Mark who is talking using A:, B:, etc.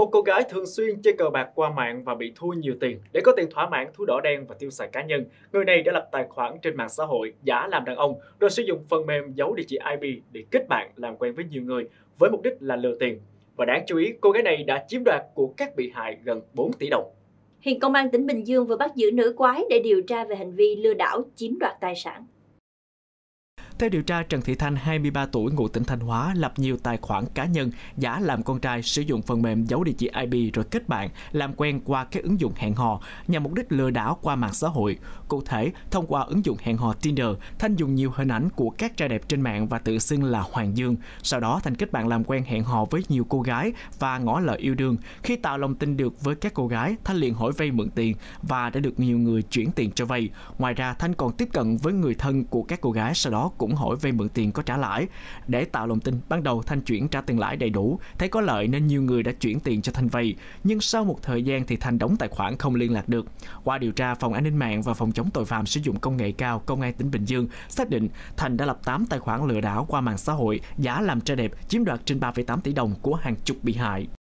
A: Một cô gái thường xuyên chơi cờ bạc qua mạng và bị thua nhiều tiền. Để có tiền thỏa mãn thú đỏ đen và tiêu xài cá nhân, người này đã lập tài khoản trên mạng xã hội giả làm đàn ông rồi sử dụng phần mềm giấu địa chỉ IP để kết bạn làm quen với nhiều người với mục đích là lừa tiền. Và đáng chú ý, cô gái này đã chiếm đoạt của các bị hại gần 4 tỷ đồng.
B: Hiện công an tỉnh Bình Dương vừa bắt giữ nữ quái để điều tra về hành vi lừa đảo chiếm đoạt tài sản.
A: Theo điều tra, Trần Thị Thanh, 23 tuổi, ngụ tỉnh Thanh Hóa, lập nhiều tài khoản cá nhân giả làm con trai sử dụng phần mềm giấu địa chỉ IP rồi kết bạn, làm quen qua các ứng dụng hẹn hò nhằm mục đích lừa đảo qua mạng xã hội. Cụ thể, thông qua ứng dụng hẹn hò Tinder, Thanh dùng nhiều hình ảnh của các trai đẹp trên mạng và tự xưng là Hoàng Dương. Sau đó, Thanh kết bạn làm quen hẹn hò với nhiều cô gái và ngỏ lời yêu đương. Khi tạo lòng tin được với các cô gái, Thanh liền hỏi vay mượn tiền và đã được nhiều người chuyển tiền cho vay. Ngoài ra, Thanh còn tiếp cận với người thân của các cô gái sau đó cũng cũng hỏi vay mượn tiền có trả lãi. Để tạo lòng tin, ban đầu Thanh chuyển trả tiền lãi đầy đủ, thấy có lợi nên nhiều người đã chuyển tiền cho Thanh vay. Nhưng sau một thời gian thì Thanh đóng tài khoản không liên lạc được. Qua điều tra, phòng an ninh mạng và phòng chống tội phạm sử dụng công nghệ cao Công an tỉnh Bình Dương xác định Thành đã lập 8 tài khoản lừa đảo qua mạng xã hội, giả làm trai đẹp, chiếm đoạt trên 3,8 tỷ đồng của hàng chục bị hại.